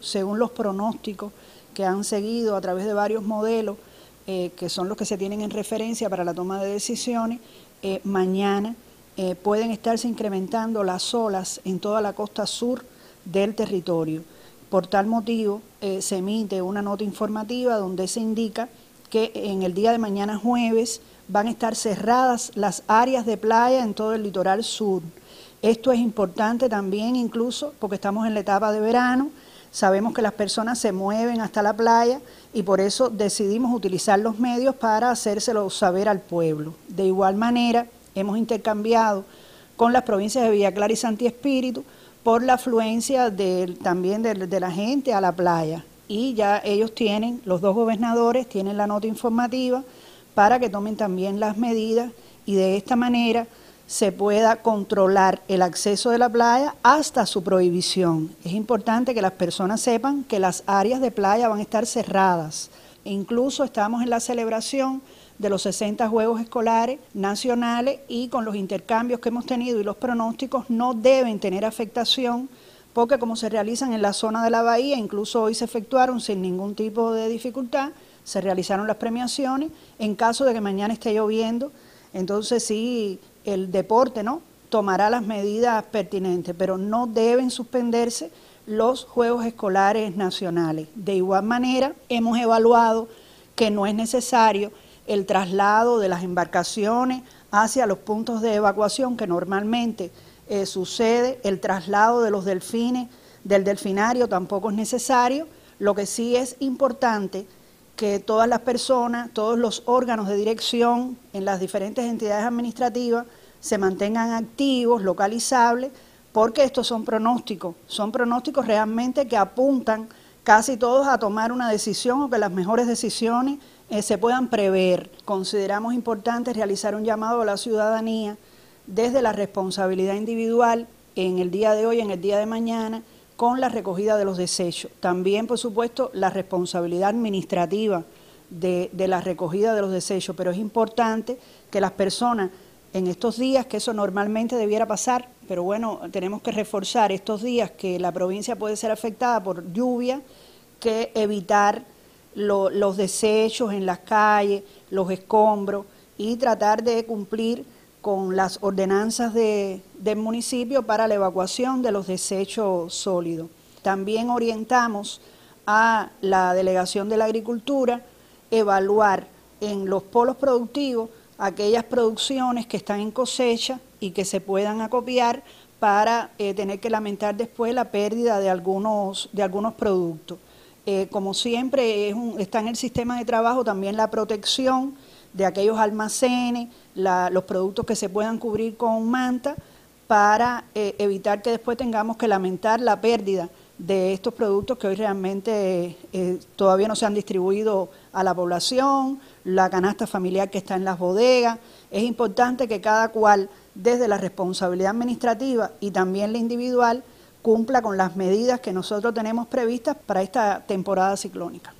Según los pronósticos que han seguido a través de varios modelos, eh, que son los que se tienen en referencia para la toma de decisiones, eh, mañana eh, pueden estarse incrementando las olas en toda la costa sur del territorio. Por tal motivo, se emite una nota informativa donde se indica que en el día de mañana jueves van a estar cerradas las áreas de playa en todo el litoral sur. Esto es importante también incluso porque estamos en la etapa de verano, Sabemos que las personas se mueven hasta la playa y por eso decidimos utilizar los medios para hacérselo saber al pueblo. De igual manera, hemos intercambiado con las provincias de Villa Clara y Santi Espíritu por la afluencia también de, de la gente a la playa. Y ya ellos tienen, los dos gobernadores tienen la nota informativa para que tomen también las medidas y de esta manera se pueda controlar el acceso de la playa hasta su prohibición. Es importante que las personas sepan que las áreas de playa van a estar cerradas. E incluso estamos en la celebración de los 60 Juegos Escolares Nacionales y con los intercambios que hemos tenido y los pronósticos no deben tener afectación porque como se realizan en la zona de la bahía, incluso hoy se efectuaron sin ningún tipo de dificultad, se realizaron las premiaciones, en caso de que mañana esté lloviendo, entonces sí el deporte, ¿no? Tomará las medidas pertinentes, pero no deben suspenderse los Juegos Escolares Nacionales. De igual manera, hemos evaluado que no es necesario el traslado de las embarcaciones hacia los puntos de evacuación que normalmente eh, sucede, el traslado de los delfines del delfinario tampoco es necesario, lo que sí es importante que todas las personas, todos los órganos de dirección en las diferentes entidades administrativas se mantengan activos, localizables, porque estos son pronósticos, son pronósticos realmente que apuntan casi todos a tomar una decisión o que las mejores decisiones eh, se puedan prever. Consideramos importante realizar un llamado a la ciudadanía desde la responsabilidad individual en el día de hoy, en el día de mañana, con la recogida de los desechos. También, por supuesto, la responsabilidad administrativa de, de la recogida de los desechos, pero es importante que las personas en estos días, que eso normalmente debiera pasar, pero bueno, tenemos que reforzar estos días que la provincia puede ser afectada por lluvia, que evitar los desechos en las calles, los escombros y tratar de cumplir con las ordenanzas del municipio para la evacuación de los desechos sólidos. También orientamos a la Delegación de la Agricultura evaluar en los polos productivos aquellas producciones que están en cosecha y que se puedan acopiar para eh, tener que lamentar después la pérdida de algunos, de algunos productos. Eh, como siempre, está en el sistema de trabajo también la protección de aquellos almacenes, los productos que se puedan cubrir con manta para eh, evitar que después tengamos que lamentar la pérdida de estos productos que hoy realmente eh, todavía no se han distribuido a la población, la canasta familiar que está en las bodegas. Es importante que cada cual, desde la responsabilidad administrativa y también la individual, cumpla con las medidas que nosotros tenemos previstas para esta temporada ciclónica.